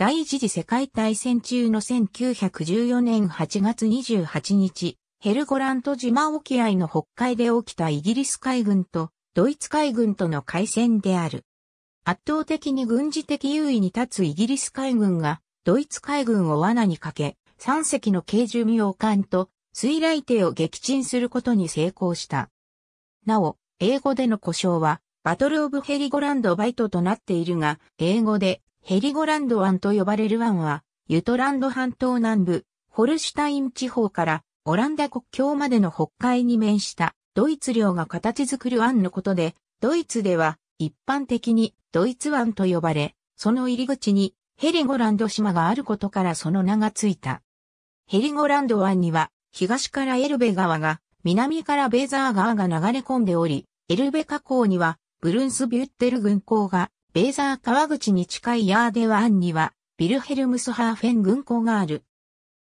第一次世界大戦中の1914年8月28日、ヘルゴラント島沖合の北海で起きたイギリス海軍とドイツ海軍との海戦である。圧倒的に軍事的優位に立つイギリス海軍がドイツ海軍を罠にかけ、3隻の軽巡洋艦と水雷艇を撃沈することに成功した。なお、英語での故障は、バトルオブヘリゴランドバイトとなっているが、英語でヘリゴランド湾と呼ばれる湾は、ユトランド半島南部、ホルシュタイン地方からオランダ国境までの北海に面したドイツ領が形作る湾のことで、ドイツでは一般的にドイツ湾と呼ばれ、その入り口にヘリゴランド島があることからその名がついた。ヘリゴランド湾には東からエルベ川が、南からベーザー川が流れ込んでおり、エルベ河口にはブルンスビュッテル軍港がベーザー川口に近いヤーデワンには、ビルヘルムスハーフェン軍港がある。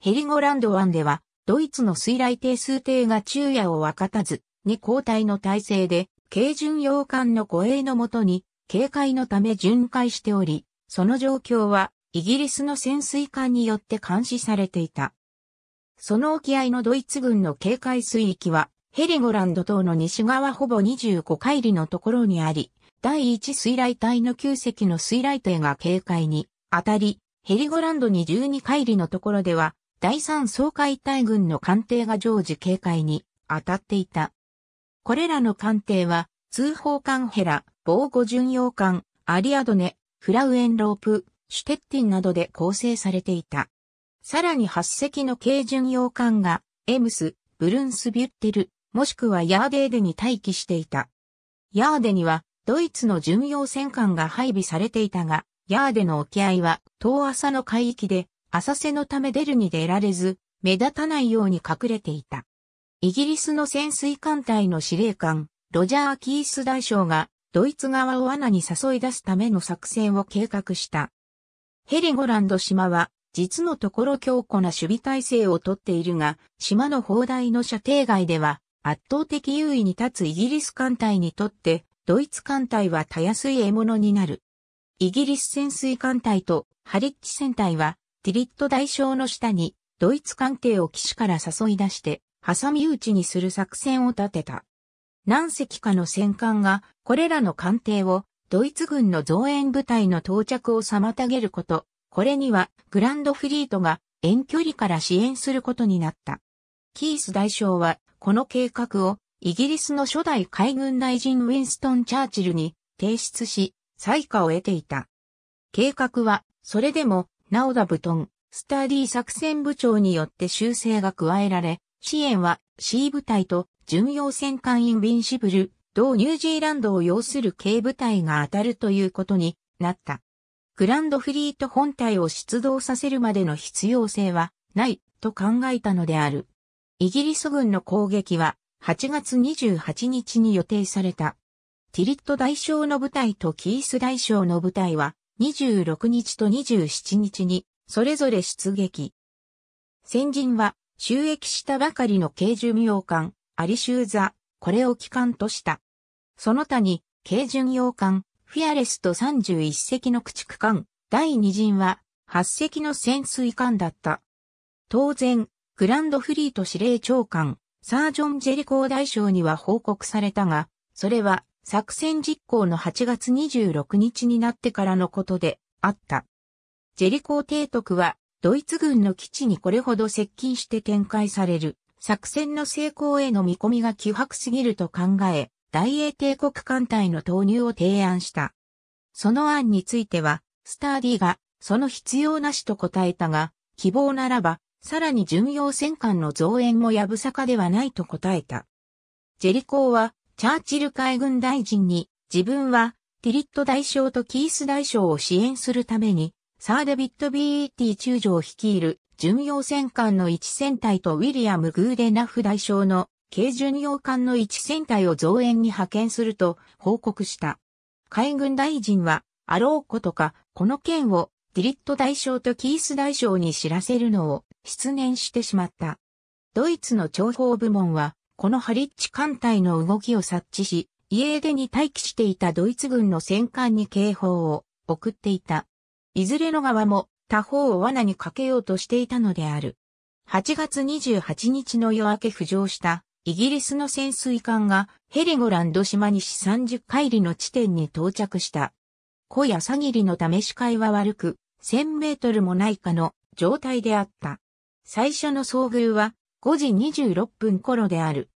ヘリゴランド湾では、ドイツの水雷定数艇が昼夜を分かたず、に交代の体制で、軽巡洋艦の護衛のもとに、警戒のため巡回しており、その状況は、イギリスの潜水艦によって監視されていた。その沖合のドイツ軍の警戒水域は、ヘリゴランド島の西側ほぼ25海里のところにあり、第1水雷隊の9隻の水雷艇が警戒に当たり、ヘリゴランドに12海里のところでは、第3総海隊軍の艦艇が常時警戒に当たっていた。これらの艦艇は、通報艦ヘラ、防護巡洋艦、アリアドネ、フラウエンロープ、シュテッティンなどで構成されていた。さらに8隻の軽巡洋艦が、エムス、ブルンスビュッテル、もしくはヤーデーデに待機していた。ヤーデには、ドイツの巡洋戦艦が配備されていたが、ヤーデの沖合は遠浅の海域で、浅瀬のため出るに出られず、目立たないように隠れていた。イギリスの潜水艦隊の司令官、ロジャー・キース大将が、ドイツ側を罠に誘い出すための作戦を計画した。ヘリゴランド島は、実のところ強固な守備体制をとっているが、島の砲台の射程外では、圧倒的優位に立つイギリス艦隊にとって、ドイツ艦隊はたやすい獲物になる。イギリス潜水艦隊とハリッチ船隊はティリット大将の下にドイツ艦艇を岸から誘い出して挟み撃ちにする作戦を立てた。何隻かの戦艦がこれらの艦艇をドイツ軍の増援部隊の到着を妨げること、これにはグランドフリートが遠距離から支援することになった。キース大将はこの計画をイギリスの初代海軍大臣ウィンストン・チャーチルに提出し、採火を得ていた。計画は、それでも、ナオダ・ブトン、スターディ作戦部長によって修正が加えられ、支援は C 部隊と巡洋戦艦インビンシブル、同ニュージーランドを要する軽部隊が当たるということになった。グランドフリート本体を出動させるまでの必要性はないと考えたのである。イギリス軍の攻撃は8月28日に予定された。ティリット大将の部隊とキース大将の部隊は26日と27日にそれぞれ出撃。先陣は収益したばかりの軽巡洋艦アリシューザ、これを機関とした。その他に軽巡洋艦フィアレスと31隻の駆逐艦第2陣は8隻の潜水艦だった。当然、グランドフリート司令長官サージョン・ジェリコー大将には報告されたが、それは作戦実行の8月26日になってからのことであった。ジェリコー提督はドイツ軍の基地にこれほど接近して展開される作戦の成功への見込みが希薄すぎると考え、大英帝国艦隊の投入を提案した。その案については、スターディが、その必要なしと答えたが、希望ならば、さらに巡洋戦艦の増援もやぶさかではないと答えた。ジェリコーは、チャーチル海軍大臣に、自分は、ティリット大将とキース大将を支援するために、サーデビット・ビーティ中将を率いる巡洋戦艦の1戦隊とウィリアム・グーデナフ大将の軽巡洋艦の1戦隊を増援に派遣すると報告した。海軍大臣は、あろうことか、この件をディリット大将とキース大将に知らせるのを失念してしまった。ドイツの諜報部門は、このハリッチ艦隊の動きを察知し、家出に待機していたドイツ軍の戦艦に警報を送っていた。いずれの側も他方を罠にかけようとしていたのである。8月28日の夜明け浮上したイギリスの潜水艦がヘリゴランド島西30海里の地点に到着した。小屋さぎりの試し会は悪く、1000メートルもないかの状態であった。最初の遭遇は5時26分頃である。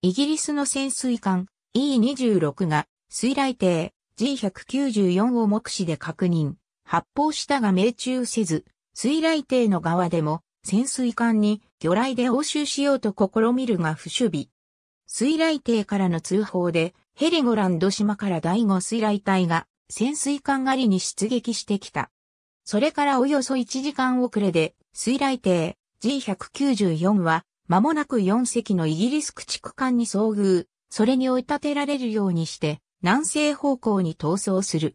イギリスの潜水艦 E26 が水雷艇 G194 を目視で確認。発砲したが命中せず、水雷艇の側でも潜水艦に魚雷で応酬しようと試みるが不守備。水雷艇からの通報でヘリゴランド島から第5水雷隊が潜水艦狩りに出撃してきた。それからおよそ1時間遅れで、水雷艇 G194 は、間もなく4隻のイギリス駆逐艦に遭遇、それに追い立てられるようにして、南西方向に逃走する。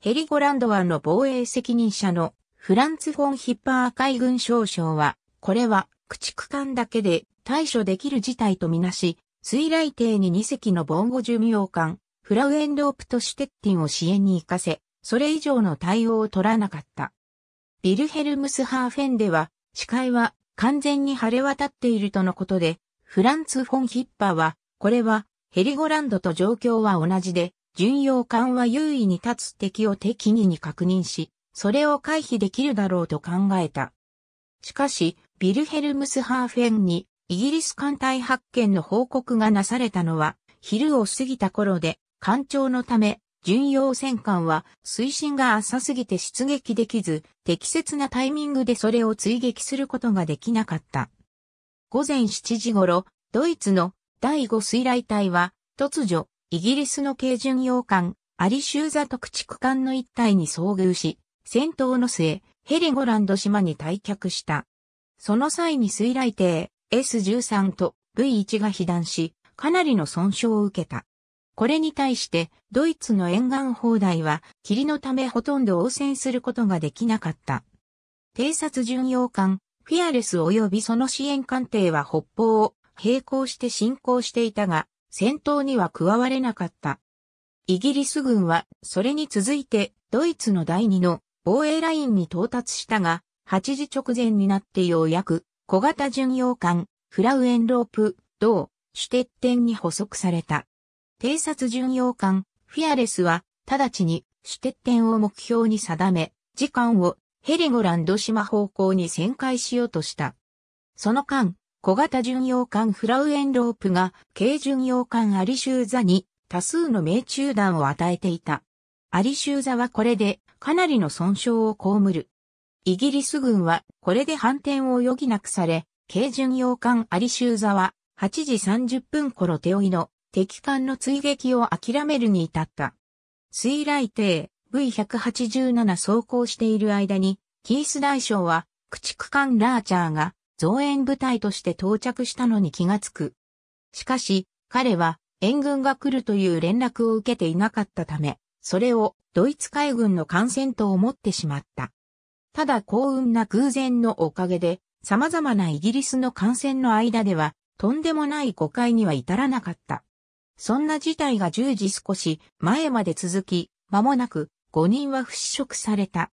ヘリゴランド湾の防衛責任者のフランツ・フォン・ヒッパー海軍少将は、これは駆逐艦だけで対処できる事態とみなし、水雷艇に2隻の防護寿命艦フラウエンロープとシュテッティンを支援に行かせ、それ以上の対応を取らなかった。ビルヘルムスハーフェンでは、視界は完全に晴れ渡っているとのことで、フランツ・フォン・ヒッパーは、これはヘリゴランドと状況は同じで、巡洋艦は優位に立つ敵を適宜に確認し、それを回避できるだろうと考えた。しかし、ビルヘルムスハーフェンにイギリス艦隊発見の報告がなされたのは、昼を過ぎた頃で、干潮のため、巡洋戦艦は水深が浅すぎて出撃できず、適切なタイミングでそれを追撃することができなかった。午前7時頃、ドイツの第5水雷隊は突如、イギリスの軽巡洋艦アリシューザ特区艦の一帯に遭遇し、戦闘の末、ヘリゴランド島に退却した。その際に水雷艇 S13 と V1 が被弾し、かなりの損傷を受けた。これに対して、ドイツの沿岸砲台は、霧のためほとんど応戦することができなかった。偵察巡洋艦、フィアレス及びその支援艦艇は北方を並行して進行していたが、戦闘には加われなかった。イギリス軍は、それに続いて、ドイツの第二の防衛ラインに到達したが、8時直前になってようやく、小型巡洋艦、フラウエンロープ、同、主鉄点に捕捉された。偵察巡洋艦、フィアレスは、直ちに、主鉄点を目標に定め、時間をヘリゴランド島方向に旋回しようとした。その間、小型巡洋艦フラウエンロープが軽巡洋艦アリシューザに多数の命中弾を与えていた。アリシューザはこれでかなりの損傷を被る。イギリス軍はこれで反転を余儀なくされ、軽巡洋艦アリシューザは8時30分頃手追いの敵艦の追撃を諦めるに至った。水雷艇 V187 走行している間に、キース大将は駆逐艦ラーチャーが増援部隊として到着したのに気がつく。しかし、彼は援軍が来るという連絡を受けていなかったため、それをドイツ海軍の艦船と思ってしまった。ただ幸運な偶然のおかげで、様々なイギリスの艦船の間では、とんでもない誤解には至らなかった。そんな事態が10時少し前まで続き、間もなく5人は払拭された。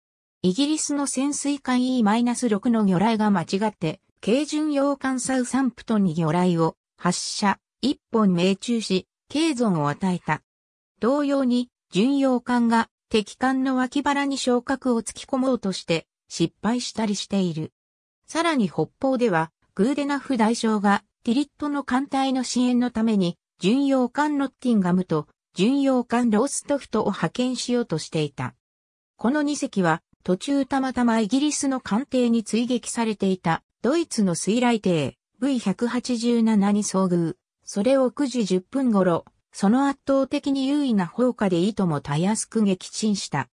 イギリスの潜水艦 E-6 の魚雷が間違って、軽巡洋艦サウサンプトンに魚雷を発射、1本命中し、軽損を与えた。同様に、巡洋艦が敵艦の脇腹に昇格を突き込もうとして失敗したりしている。さらに北方では、グーデナフ大将がティリットの艦隊の支援のために巡洋艦ロッティンガムと巡洋艦ローストフトを派遣しようとしていた。この2隻は途中たまたまイギリスの艦艇に追撃されていたドイツの水雷艇 V187 に遭遇。それを9時10分頃、その圧倒的に優位な砲火でいともたやすく撃沈した。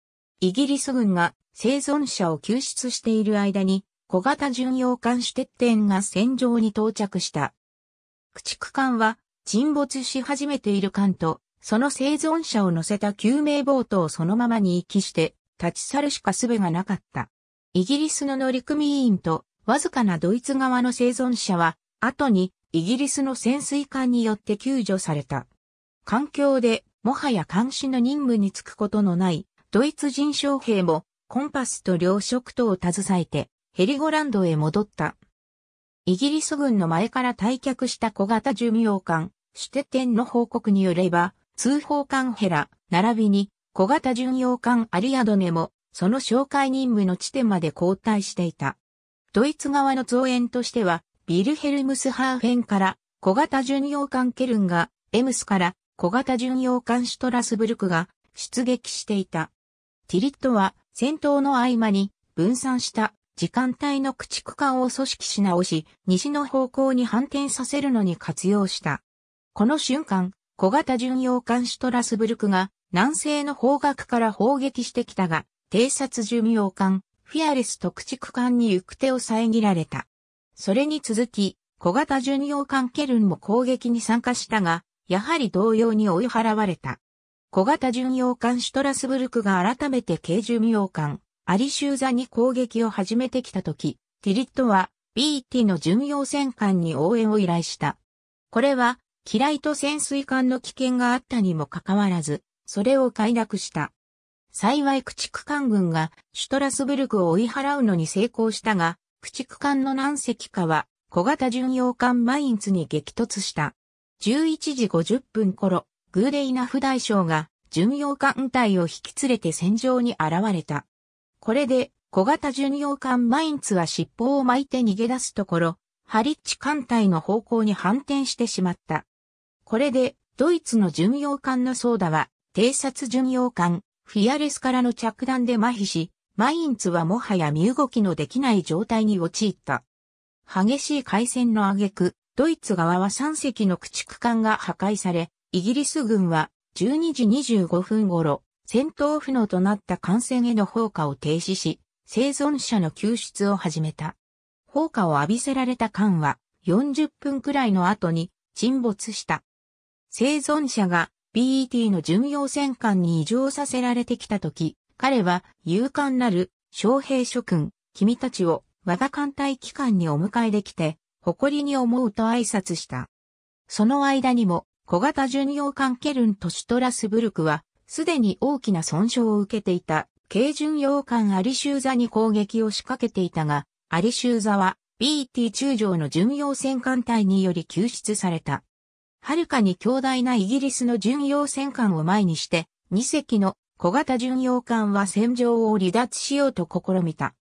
イギリス軍が生存者を救出している間に小型巡洋艦シュテッテンが戦場に到着した。駆逐艦は沈没し始めている艦と、その生存者を乗せた救命ボートをそのままに遺棄して、立ち去るしか術がなかった。イギリスの乗組員と、わずかなドイツ側の生存者は、後にイギリスの潜水艦によって救助された。環境で、もはや監視の任務に就くことのない、ドイツ人将兵も、コンパスと両食等を携えて、ヘリゴランドへ戻った。イギリス軍の前から退却した小型巡洋艦、シテ店の報告によれば、通報艦ヘラ、並びに小型巡洋艦アリアドネも、その紹介任務の地点まで交代していた。ドイツ側の増援としては、ビルヘルムスハーフェンから小型巡洋艦ケルンが、エムスから小型巡洋艦シュトラスブルクが出撃していた。ティリットは戦闘の合間に分散した時間帯の駆逐艦を組織し直し、西の方向に反転させるのに活用した。この瞬間、小型巡洋艦シュトラスブルクが南西の方角から砲撃してきたが、偵察巡洋艦、フィアレス特畜艦に行く手を遮られた。それに続き、小型巡洋艦ケルンも攻撃に参加したが、やはり同様に追い払われた。小型巡洋艦シュトラスブルクが改めて軽巡洋艦、アリシューザに攻撃を始めてきたとき、ティリットは、BT の巡洋戦艦に応援を依頼した。これは、機雷と潜水艦の危険があったにもかかわらず、それを快諾した。幸い駆逐艦軍がシュトラスブルクを追い払うのに成功したが、駆逐艦の何隻かは小型巡洋艦マインツに激突した。11時50分頃、グーレイナフ大将が巡洋艦隊を引き連れて戦場に現れた。これで小型巡洋艦マインツは尻尾を巻いて逃げ出すところ、ハリッチ艦隊の方向に反転してしまった。これで、ドイツの巡洋艦のソーダは、偵察巡洋艦、フィアレスからの着弾で麻痺し、マインツはもはや身動きのできない状態に陥った。激しい海戦の挙句、ドイツ側は3隻の駆逐艦が破壊され、イギリス軍は12時25分頃、戦闘不能となった艦船への放火を停止し、生存者の救出を始めた。放火を浴びせられた艦は40分くらいの後に沈没した。生存者が BET の巡洋戦艦に移乗させられてきたとき、彼は勇敢なる将兵諸君、君たちを我が艦隊機関にお迎えできて、誇りに思うと挨拶した。その間にも小型巡洋艦ケルンとシュトラスブルクは、すでに大きな損傷を受けていた、軽巡洋艦アリシューザに攻撃を仕掛けていたが、アリシューザは BT 中将の巡洋戦艦隊により救出された。はるかに強大なイギリスの巡洋戦艦を前にして、2隻の小型巡洋艦は戦場を離脱しようと試みた。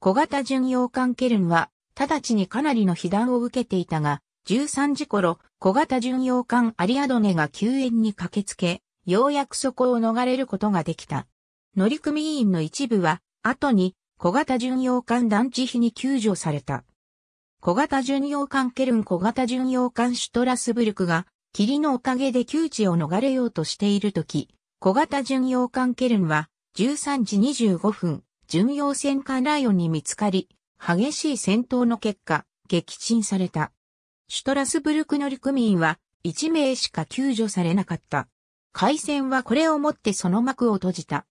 小型巡洋艦ケルンは、直ちにかなりの被弾を受けていたが、13時頃、小型巡洋艦アリアドネが救援に駆けつけ、ようやくそこを逃れることができた。乗組員の一部は、後に小型巡洋艦団地比に救助された。小型巡洋艦ケルン小型巡洋艦シュトラスブルクが、霧のおかげで窮地を逃れようとしているとき、小型巡洋艦ケルンは、13時25分、巡洋戦艦ライオンに見つかり、激しい戦闘の結果、撃沈された。シュトラスブルク乗組員は、1名しか救助されなかった。海戦はこれをもってその幕を閉じた。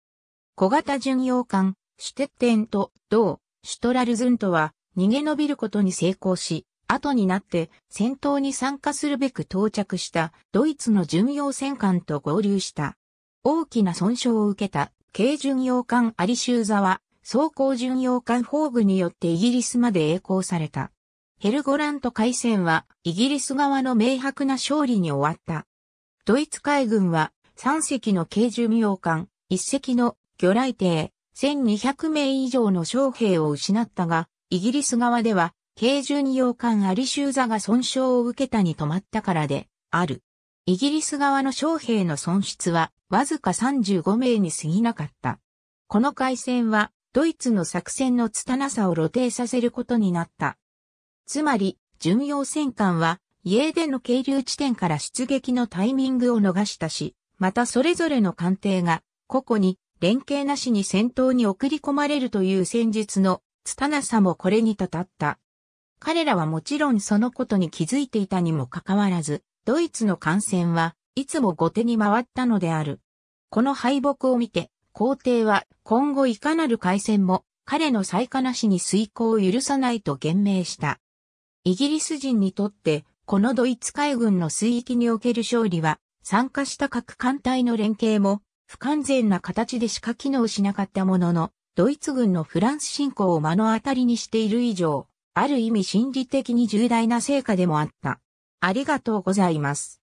小型巡洋艦、シュテッテンと同、シュトラルズントは、逃げ延びることに成功し、後になって戦闘に参加するべく到着したドイツの巡洋戦艦と合流した。大きな損傷を受けた軽巡洋艦アリシューザは装甲巡洋艦フォーグによってイギリスまで栄光された。ヘルゴラント海戦はイギリス側の明白な勝利に終わった。ドイツ海軍は3隻の軽巡洋艦、1隻の魚雷艇、1200名以上の将兵を失ったが、イギリス側では、軽巡洋艦アリシューザが損傷を受けたに止まったからで、ある。イギリス側の将兵の損失は、わずか35名に過ぎなかった。この海戦は、ドイツの作戦の拙さを露呈させることになった。つまり、巡洋戦艦は、家での軽流地点から出撃のタイミングを逃したし、またそれぞれの艦艇が、個々に連携なしに戦闘に送り込まれるという戦術のなさもこれにたたった。彼らはもちろんそのことに気づいていたにもかかわらず、ドイツの艦船はいつも後手に回ったのである。この敗北を見て、皇帝は今後いかなる海戦も彼の再下なしに遂行を許さないと言明した。イギリス人にとって、このドイツ海軍の水域における勝利は、参加した各艦隊の連携も不完全な形でしか機能しなかったものの、ドイツ軍のフランス侵攻を目の当たりにしている以上、ある意味心理的に重大な成果でもあった。ありがとうございます。